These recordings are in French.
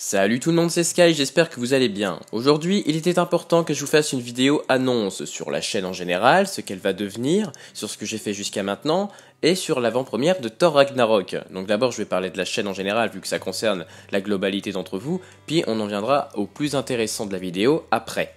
Salut tout le monde, c'est Sky, j'espère que vous allez bien. Aujourd'hui, il était important que je vous fasse une vidéo annonce sur la chaîne en général, ce qu'elle va devenir, sur ce que j'ai fait jusqu'à maintenant, et sur l'avant-première de Thor Ragnarok. Donc d'abord, je vais parler de la chaîne en général, vu que ça concerne la globalité d'entre vous, puis on en viendra au plus intéressant de la vidéo après.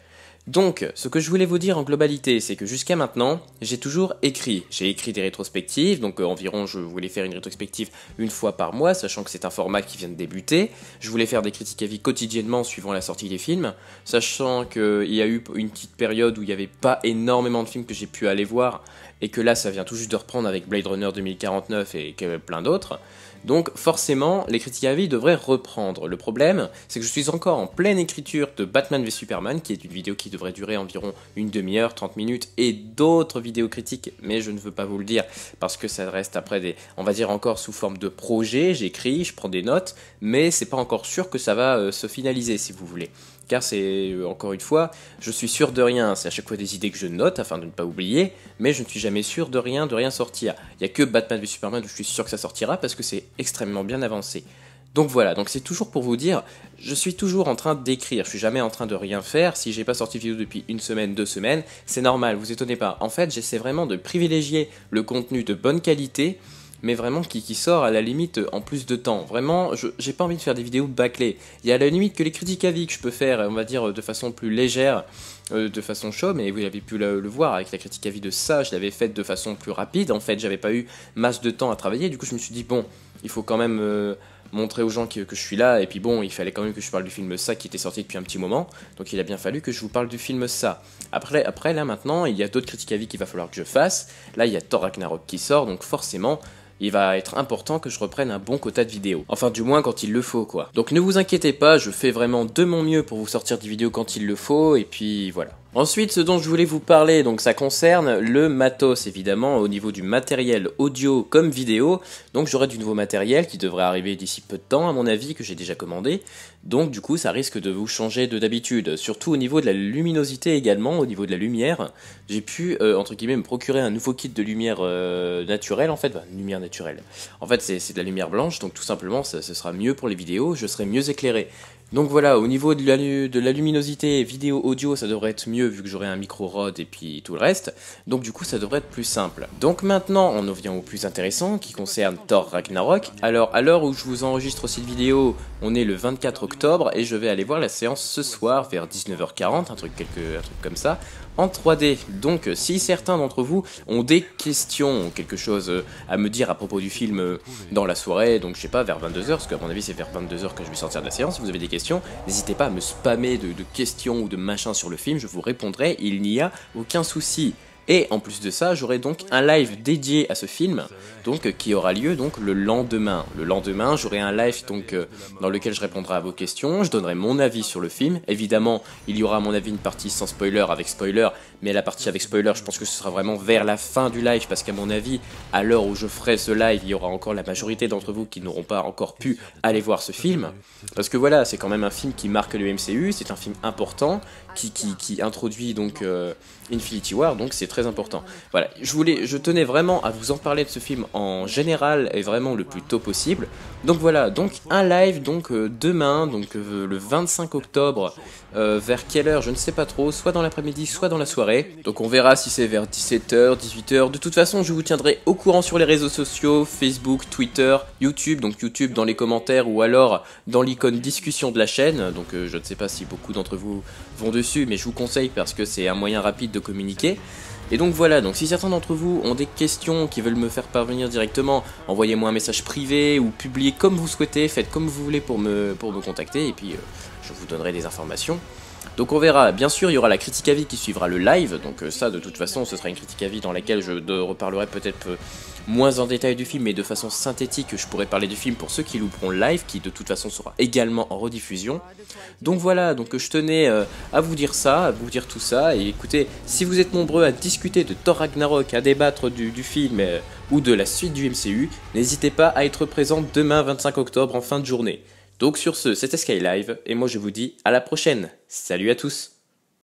Donc, ce que je voulais vous dire en globalité, c'est que jusqu'à maintenant, j'ai toujours écrit. J'ai écrit des rétrospectives, donc euh, environ je voulais faire une rétrospective une fois par mois, sachant que c'est un format qui vient de débuter. Je voulais faire des critiques à vie quotidiennement suivant la sortie des films, sachant qu'il y a eu une petite période où il n'y avait pas énormément de films que j'ai pu aller voir, et que là ça vient tout juste de reprendre avec Blade Runner 2049 et plein d'autres. Donc forcément, les critiques à vie devraient reprendre. Le problème, c'est que je suis encore en pleine écriture de Batman v Superman, qui est une vidéo qui devrait durer environ une demi-heure, 30 minutes, et d'autres vidéos critiques, mais je ne veux pas vous le dire, parce que ça reste après des, on va dire encore sous forme de projet, j'écris, je prends des notes, mais c'est pas encore sûr que ça va euh, se finaliser, si vous voulez car c'est, euh, encore une fois, je suis sûr de rien, c'est à chaque fois des idées que je note afin de ne pas oublier, mais je ne suis jamais sûr de rien, de rien sortir. Il n'y a que Batman v Superman où je suis sûr que ça sortira, parce que c'est extrêmement bien avancé. Donc voilà, donc c'est toujours pour vous dire, je suis toujours en train d'écrire, je suis jamais en train de rien faire, si j'ai pas sorti de vidéo depuis une semaine, deux semaines, c'est normal, vous étonnez pas. En fait, j'essaie vraiment de privilégier le contenu de bonne qualité, mais vraiment qui, sort à la limite en plus de temps. Vraiment, j'ai pas envie de faire des vidéos bâclées. Il y a à la limite que les critiques à vie que je peux faire, on va dire, de façon plus légère, euh, de façon chaude, mais vous avez pu le, voir avec la critique à vie de ça, je l'avais faite de façon plus rapide. En fait, j'avais pas eu masse de temps à travailler, du coup, je me suis dit, bon, il faut quand même. Euh, montrer aux gens que, je suis là, et puis bon, il fallait quand même que je parle du film Ça qui était sorti depuis un petit moment, donc il a bien fallu que je vous parle du film Ça. Après, après là maintenant, il y a d'autres critiques à vie qu'il va falloir que je fasse, là il y a Thor Ragnarok qui sort, donc forcément, il va être important que je reprenne un bon quota de vidéos. Enfin du moins quand il le faut quoi. Donc ne vous inquiétez pas, je fais vraiment de mon mieux pour vous sortir des vidéos quand il le faut et puis voilà. Ensuite, ce dont je voulais vous parler, donc ça concerne le matos évidemment au niveau du matériel audio comme vidéo. Donc j'aurai du nouveau matériel qui devrait arriver d'ici peu de temps à mon avis que j'ai déjà commandé. Donc du coup, ça risque de vous changer de d'habitude, surtout au niveau de la luminosité également, au niveau de la lumière. J'ai pu euh, entre guillemets me procurer un nouveau kit de lumière euh, naturelle en fait, lumière naturelle. En fait, c'est de la lumière blanche, donc tout simplement, ce sera mieux pour les vidéos, je serai mieux éclairé. Donc voilà, au niveau de la, luminosité vidéo audio, ça devrait être mieux vu que j'aurai un micro rod et puis tout le reste. Donc du coup, ça devrait être plus simple. Donc maintenant, on en vient au plus intéressant qui concerne Thor Ragnarok. Alors à l'heure où je vous enregistre cette vidéo, on est le 24 octobre et je vais aller voir la séance ce soir vers 19h40, un truc, quelque, un truc comme ça, en 3D. Donc si certains d'entre vous ont des questions, quelque chose euh, à me dire à propos du film euh, dans la soirée, donc je sais pas, vers 22h, parce qu'à mon avis c'est vers 22h que je vais sortir de la séance, si vous avez des questions, n'hésitez pas à me spammer de, de questions ou de machins sur le film, je vous répondrai, il n'y a aucun souci. Et en plus de ça, j'aurai donc un live dédié à ce film, donc euh, qui aura lieu donc le lendemain. Le lendemain, j'aurai un live donc euh, dans lequel je répondrai à vos questions, je donnerai mon avis sur le film. Évidemment, il y aura à mon avis une partie sans spoiler, avec spoiler, mais la partie avec spoiler, je pense que ce sera vraiment vers la fin du live, parce qu'à mon avis, à l'heure où je ferai ce live, il y aura encore la majorité d'entre vous qui n'auront pas encore pu aller voir ce film, parce que voilà, c'est quand même un film qui marque le MCU, c'est un film important qui, qui, qui introduit donc euh, Infinity War, donc c'est très important. Voilà, je, voulais, je tenais vraiment à vous en parler de ce film en général et vraiment le plus tôt possible. Donc voilà, donc un live donc euh, demain, donc euh, le 25 octobre, euh, vers quelle heure, je ne sais pas trop, soit dans l'après-midi, soit dans la soirée. Donc on verra si c'est vers 17h, 18h. De toute façon, je vous tiendrai au courant sur les réseaux sociaux, Facebook, Twitter, YouTube, donc YouTube dans les commentaires ou alors dans l'icône discussion de la chaîne. Donc je ne sais pas si beaucoup d'entre vous vont dessus, mais je vous conseille parce que c'est un moyen rapide de communiquer. Et donc voilà, donc si certains d'entre vous ont des questions qui veulent me faire parvenir directement, envoyez-moi un message privé ou publiez comme vous souhaitez, faites comme vous voulez pour me, contacter et puis euh, je vous donnerai des informations. Donc on verra, bien sûr il y aura la critique à vie qui suivra le live, donc euh, ça de toute façon ce sera une critique à vie dans laquelle je reparlerai peut-être euh, moins en détail du film, mais de façon synthétique je pourrai parler du film pour ceux qui louperont le live, qui de toute façon sera également en rediffusion. Donc voilà, donc je tenais euh, à vous dire ça, à vous dire tout ça, et écoutez, si vous êtes nombreux à discuter de Thor Ragnarok, à débattre du, film ou de la suite du MCU, n'hésitez pas à être présent demain 25 octobre en fin de journée. Donc sur ce, c'était Skylive, et moi je vous dis à la prochaine. Salut à tous